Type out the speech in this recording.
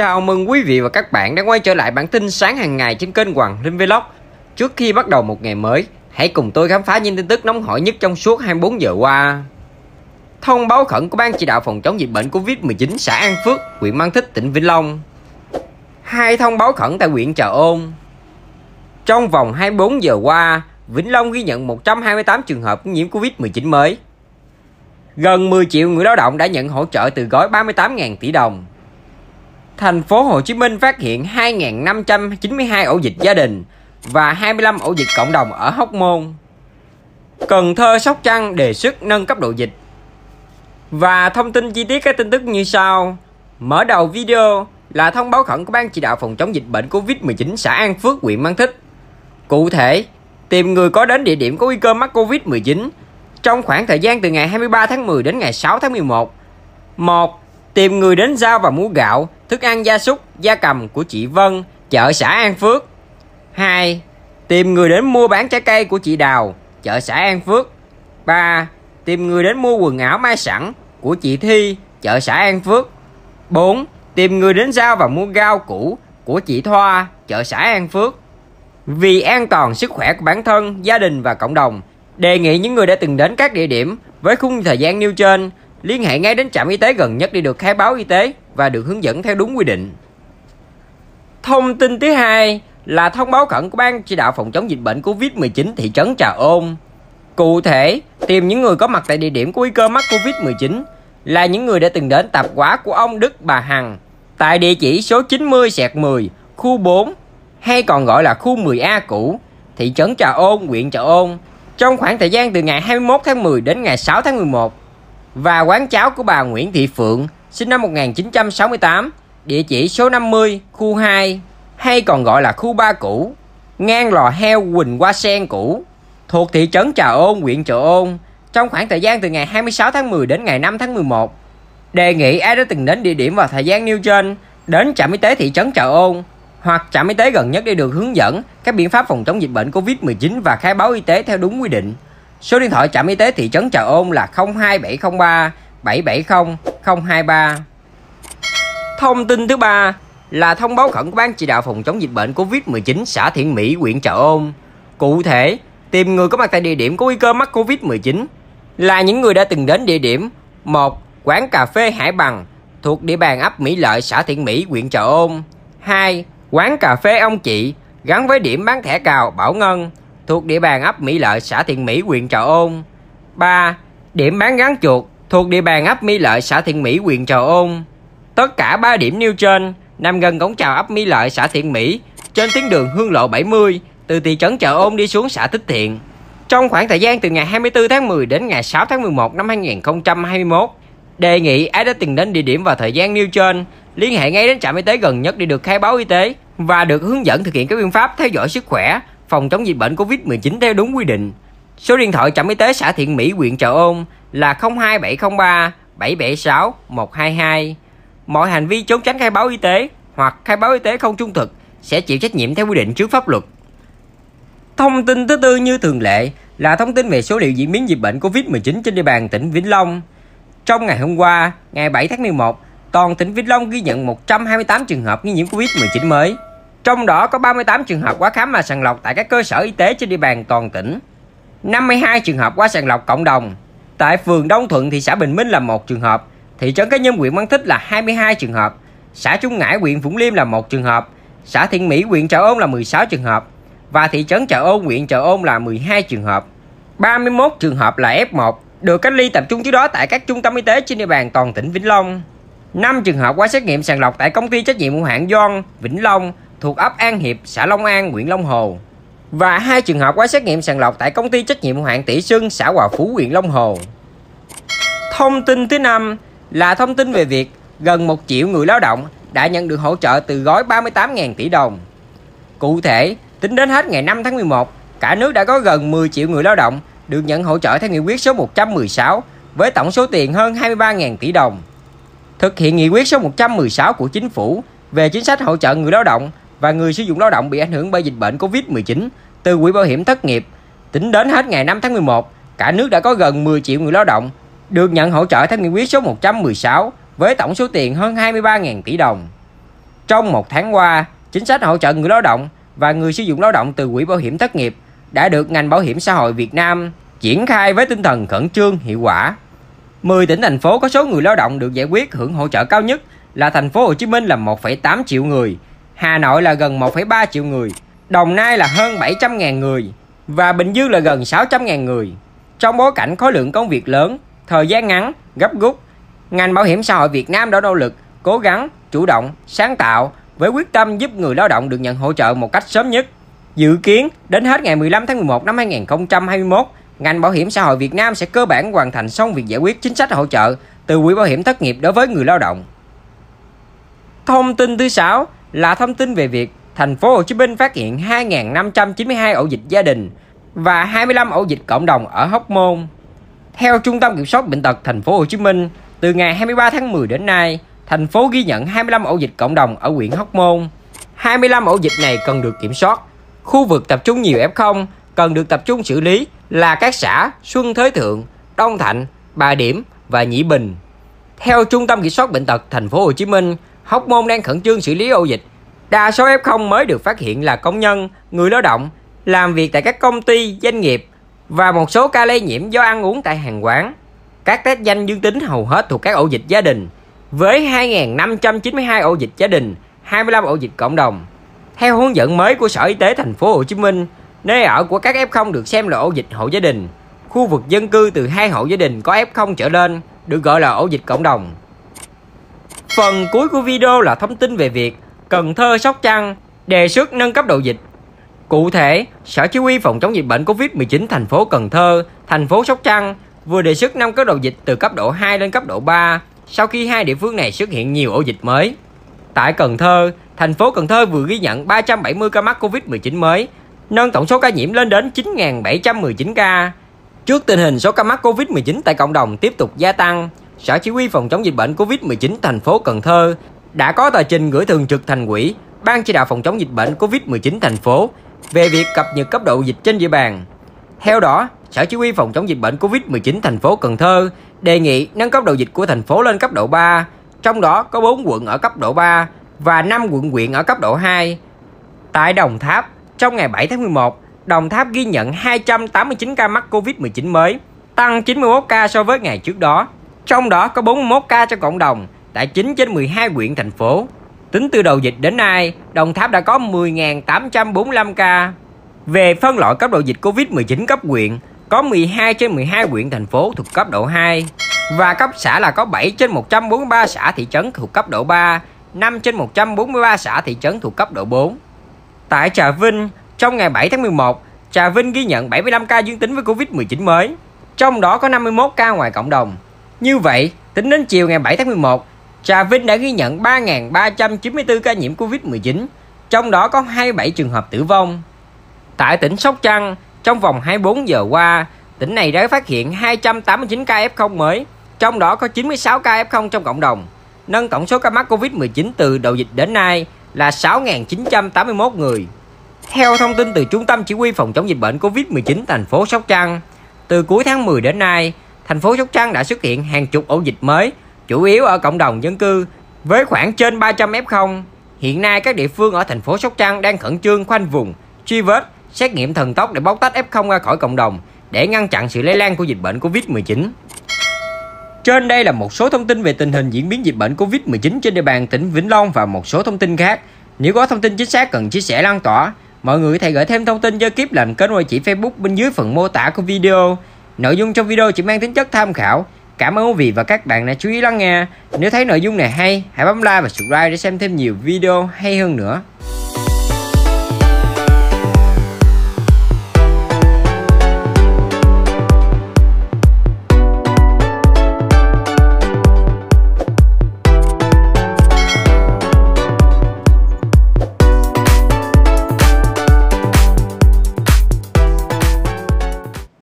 Chào mừng quý vị và các bạn đã quay trở lại bản tin sáng hàng ngày trên kênh Hoàng Linh Vlog. Trước khi bắt đầu một ngày mới, hãy cùng tôi khám phá những tin tức nóng hổi nhất trong suốt 24 giờ qua. Thông báo khẩn của Ban chỉ đạo phòng chống dịch bệnh Covid-19 xã An Phước, huyện Mang Thích, tỉnh Vĩnh Long. Hai thông báo khẩn tại huyện Trà Ôn. Trong vòng 24 giờ qua, Vĩnh Long ghi nhận 128 trường hợp nhiễm Covid-19 mới. Gần 10 triệu người lao động đã nhận hỗ trợ từ gói 38.000 tỷ đồng thành phố Hồ Chí Minh phát hiện 2.592 ổ dịch gia đình và 25 ổ dịch cộng đồng ở Hóc Môn. Cần Thơ, Sóc Trăng đề xuất nâng cấp độ dịch. Và thông tin chi tiết các tin tức như sau. Mở đầu video là thông báo khẩn của Ban chỉ đạo phòng chống dịch bệnh Covid-19 xã An Phước, huyện Mang Thích. Cụ thể, tìm người có đến địa điểm có nguy cơ mắc Covid-19 trong khoảng thời gian từ ngày 23 tháng 10 đến ngày 6 tháng 11. 1. Tìm người đến giao và mua gạo, thức ăn gia súc, gia cầm của chị Vân, chợ xã An Phước. 2. Tìm người đến mua bán trái cây của chị Đào, chợ xã An Phước. 3. Tìm người đến mua quần áo mai sẵn của chị Thi, chợ xã An Phước. 4. Tìm người đến giao và mua gao củ của chị Thoa, chợ xã An Phước. Vì an toàn sức khỏe của bản thân, gia đình và cộng đồng, đề nghị những người đã từng đến các địa điểm với khung thời gian nêu trên liên hệ ngay đến trạm y tế gần nhất để được khai báo y tế và được hướng dẫn theo đúng quy định. Thông tin thứ hai là thông báo khẩn của Ban chỉ đạo phòng chống dịch bệnh COVID-19 thị trấn Trà Ôn. Cụ thể, tìm những người có mặt tại địa điểm có nguy cơ mắc COVID-19 là những người đã từng đến tạp hóa của ông Đức Bà Hằng tại địa chỉ số 90 sẹt 10, khu 4 hay còn gọi là khu 10A cũ, thị trấn Trà Ôn, huyện Trà Ôn trong khoảng thời gian từ ngày 21 tháng 10 đến ngày 6 tháng 11 và quán cháo của bà Nguyễn Thị Phượng sinh năm 1968, địa chỉ số 50, khu 2, hay còn gọi là khu 3 cũ, ngang lò heo Quỳnh Hoa Sen cũ, thuộc thị trấn Trà Ôn, huyện Trà Ôn, trong khoảng thời gian từ ngày 26 tháng 10 đến ngày 5 tháng 11. Đề nghị ai đã từng đến địa điểm vào thời gian nêu trên, đến trạm y tế thị trấn Trà Ôn hoặc trạm y tế gần nhất để được hướng dẫn các biện pháp phòng chống dịch bệnh COVID-19 và khai báo y tế theo đúng quy định. Số điện thoại trạm y tế thị trấn Trà Ôn là 02703 770 023. Thông tin thứ ba là thông báo khẩn của Ban chỉ đạo phòng chống dịch bệnh COVID-19 xã Thiện Mỹ, huyện Trà Ôn. Cụ thể, tìm người có mặt tại địa điểm có nguy cơ mắc COVID-19 là những người đã từng đến địa điểm một Quán cà phê Hải Bằng thuộc địa bàn ấp Mỹ Lợi, xã Thiện Mỹ, huyện Trà Ôn. 2. Quán cà phê ông chị gắn với điểm bán thẻ cào Bảo Ngân thuộc địa bàn ấp Mỹ Lợi, xã Thiện Mỹ, huyện Trà Ôn. 3. Điểm bán gắn chuột thuộc địa bàn ấp Mỹ Lợi, xã Thiện Mỹ, huyện Trà Ôn. Tất cả 3 điểm nêu trên nằm gần cổng chào ấp Mỹ Lợi, xã Thiện Mỹ trên tuyến đường Hương lộ 70 từ thị trấn Chợ Ôn đi xuống xã Tích Thiện. Trong khoảng thời gian từ ngày 24 tháng 10 đến ngày 6 tháng 11 năm 2021, đề nghị ai đã từng đến địa điểm và thời gian nêu trên liên hệ ngay đến trạm y tế gần nhất để được khai báo y tế và được hướng dẫn thực hiện các biện pháp theo dõi sức khỏe phòng chống dịch bệnh COVID-19 theo đúng quy định. Số điện thoại trạm y tế xã Thiện Mỹ, huyện Trà Ôn là 02703 776 122. Mọi hành vi trốn tránh khai báo y tế hoặc khai báo y tế không trung thực sẽ chịu trách nhiệm theo quy định trước pháp luật. Thông tin thứ tư như thường lệ là thông tin về số liệu diễn biến dịch bệnh COVID-19 trên địa bàn tỉnh Vĩnh Long. Trong ngày hôm qua, ngày 7 tháng 11, toàn tỉnh Vĩnh Long ghi nhận 128 trường hợp nghi nhiễm COVID-19 mới. Trong đó có 38 trường hợp quá khám và sàng lọc tại các cơ sở y tế trên địa bàn toàn tỉnh. 52 trường hợp qua sàng lọc cộng đồng. Tại phường Đông Thuận, thị xã Bình Minh là một trường hợp, thị trấn Cái Nhân huyện Mang Thích là 22 trường hợp, xã Trung Ngãi, huyện Vũng Liêm là một trường hợp, xã Thiện Mỹ, huyện Trà Ôn là 16 trường hợp và thị trấn Trà Ôn, huyện Trà Ôn là 12 trường hợp. 31 trường hợp là F1 được cách ly tập trung trước đó tại các trung tâm y tế trên địa bàn toàn tỉnh Vĩnh Long. 5 trường hợp qua xét nghiệm sàng lọc tại công ty trách nhiệm hữu hạn Doan, Vĩnh Long thuộc ấp An Hiệp, xã Long An, huyện Long Hồ và hai trường hợp qua xét nghiệm sàng lọc tại công ty trách nhiệm hạn Tỷ Sưng, xã Hòa Phú, huyện Long Hồ. Thông tin thứ năm là thông tin về việc gần 1 triệu người lao động đã nhận được hỗ trợ từ gói 38.000 tỷ đồng. Cụ thể, tính đến hết ngày 5 tháng 11, cả nước đã có gần 10 triệu người lao động được nhận hỗ trợ theo nghị quyết số 116 với tổng số tiền hơn 23.000 tỷ đồng. Thực hiện nghị quyết số 116 của chính phủ về chính sách hỗ trợ người lao động và người sử dụng lao động bị ảnh hưởng bởi dịch bệnh Covid-19 từ quỹ bảo hiểm thất nghiệp. Tính đến hết ngày 5 tháng 11, cả nước đã có gần 10 triệu người lao động được nhận hỗ trợ theo nghị quyết số 116 với tổng số tiền hơn 23.000 tỷ đồng. Trong một tháng qua, chính sách hỗ trợ người lao động và người sử dụng lao động từ quỹ bảo hiểm thất nghiệp đã được ngành bảo hiểm xã hội Việt Nam triển khai với tinh thần khẩn trương hiệu quả. 10 tỉnh thành phố có số người lao động được giải quyết hưởng hỗ trợ cao nhất là thành phố Hồ Chí Minh là 1,8 triệu người, Hà Nội là gần 1,3 triệu người, Đồng Nai là hơn 700.000 người và Bình Dương là gần 600.000 người. Trong bối cảnh khối lượng công việc lớn, thời gian ngắn, gấp rút, ngành bảo hiểm xã hội Việt Nam đã nỗ lực, cố gắng, chủ động, sáng tạo với quyết tâm giúp người lao động được nhận hỗ trợ một cách sớm nhất. Dự kiến đến hết ngày 15 tháng 11 năm 2021, ngành bảo hiểm xã hội Việt Nam sẽ cơ bản hoàn thành xong việc giải quyết chính sách hỗ trợ từ quỹ bảo hiểm thất nghiệp đối với người lao động. Thông tin thứ 6, là thông tin về việc thành phố Hồ Chí Minh phát hiện 2.592 ổ dịch gia đình và 25 ổ dịch cộng đồng ở Hóc Môn. Theo Trung tâm Kiểm soát Bệnh tật thành phố Hồ Chí Minh, từ ngày 23 tháng 10 đến nay, thành phố ghi nhận 25 ổ dịch cộng đồng ở huyện Hóc Môn. 25 ổ dịch này cần được kiểm soát. Khu vực tập trung nhiều F0 cần được tập trung xử lý là các xã Xuân Thới Thượng, Đông Thạnh, Bà Điểm và Nhĩ Bình. Theo Trung tâm Kiểm soát Bệnh tật thành phố Hồ Chí Minh, Hóc Môn đang khẩn trương xử lý ổ dịch. Đa số F0 mới được phát hiện là công nhân, người lao động, làm việc tại các công ty, doanh nghiệp và một số ca lây nhiễm do ăn uống tại hàng quán. Các test nhanh dương tính hầu hết thuộc các ổ dịch gia đình, với 2.592 ổ dịch gia đình, 25 ổ dịch cộng đồng. Theo hướng dẫn mới của Sở Y tế Thành phố Hồ Chí Minh, nơi ở của các F0 được xem là ổ dịch hộ gia đình. Khu vực dân cư từ hai hộ gia đình có F0 trở lên được gọi là ổ dịch cộng đồng. Phần cuối của video là thông tin về việc Cần Thơ Sóc Trăng đề xuất nâng cấp độ dịch. Cụ thể, Sở Chỉ huy phòng chống dịch bệnh COVID-19 thành phố Cần Thơ, thành phố Sóc Trăng vừa đề xuất nâng cấp độ dịch từ cấp độ 2 lên cấp độ 3 sau khi hai địa phương này xuất hiện nhiều ổ dịch mới. Tại Cần Thơ, thành phố Cần Thơ vừa ghi nhận 370 ca mắc COVID-19 mới, nâng tổng số ca nhiễm lên đến 9.719 ca. Trước tình hình số ca mắc COVID-19 tại cộng đồng tiếp tục gia tăng, Sở Chỉ huy phòng chống dịch bệnh COVID-19 thành phố Cần Thơ đã có tờ trình gửi thường trực thành quỹ, ban chỉ đạo phòng chống dịch bệnh COVID-19 thành phố về việc cập nhật cấp độ dịch trên địa bàn. Theo đó, Sở Chỉ huy phòng chống dịch bệnh COVID-19 thành phố Cần Thơ đề nghị nâng cấp độ dịch của thành phố lên cấp độ 3, trong đó có 4 quận ở cấp độ 3 và 5 quận huyện ở cấp độ 2. Tại Đồng Tháp, trong ngày 7 tháng 11, Đồng Tháp ghi nhận 289 ca mắc COVID-19 mới, tăng 91 ca so với ngày trước đó. Trong đó có 41 ca trong cộng đồng tại 9 trên 12 huyện thành phố. Tính từ đầu dịch đến nay, Đồng Tháp đã có 10.845 ca. Về phân loại cấp độ dịch Covid-19 cấp huyện, có 12 trên 12 huyện thành phố thuộc cấp độ 2 và cấp xã là có 7 trên 143 xã thị trấn thuộc cấp độ 3, 5 trên 143 xã thị trấn thuộc cấp độ 4. Tại Trà Vinh, trong ngày 7 tháng 11, Trà Vinh ghi nhận 75 ca dương tính với Covid-19 mới, trong đó có 51 ca ngoài cộng đồng. Như vậy, tính đến chiều ngày 7 tháng 11, Trà Vinh đã ghi nhận 3.394 ca nhiễm Covid-19, trong đó có 27 trường hợp tử vong. Tại tỉnh Sóc Trăng, trong vòng 24 giờ qua, tỉnh này đã phát hiện 289 ca F0 mới, trong đó có 96 ca F0 trong cộng đồng, nâng tổng số ca mắc Covid-19 từ đầu dịch đến nay là 6.981 người. Theo thông tin từ Trung tâm Chỉ huy Phòng chống dịch bệnh COVID-19 thành phố Sóc Trăng, từ cuối tháng 10 đến nay, thành phố Sóc Trăng đã xuất hiện hàng chục ổ dịch mới, chủ yếu ở cộng đồng dân cư, với khoảng trên 300 F0. Hiện nay các địa phương ở thành phố Sóc Trăng đang khẩn trương khoanh vùng, truy vết, xét nghiệm thần tốc để bóc tách F0 ra khỏi cộng đồng để ngăn chặn sự lây lan của dịch bệnh Covid-19. Trên đây là một số thông tin về tình hình diễn biến dịch bệnh Covid-19 trên địa bàn tỉnh Vĩnh Long và một số thông tin khác. Nếu có thông tin chính xác cần chia sẻ lan tỏa, mọi người có thể gửi thêm thông tin cho Kiếp lệnh kết nối chỉ Facebook bên dưới phần mô tả của video. Nội dung trong video chỉ mang tính chất tham khảo. Cảm ơn quý vị và các bạn đã chú ý lắng nghe. Nếu thấy nội dung này hay, hãy bấm like và subscribe để xem thêm nhiều video hay hơn nữa.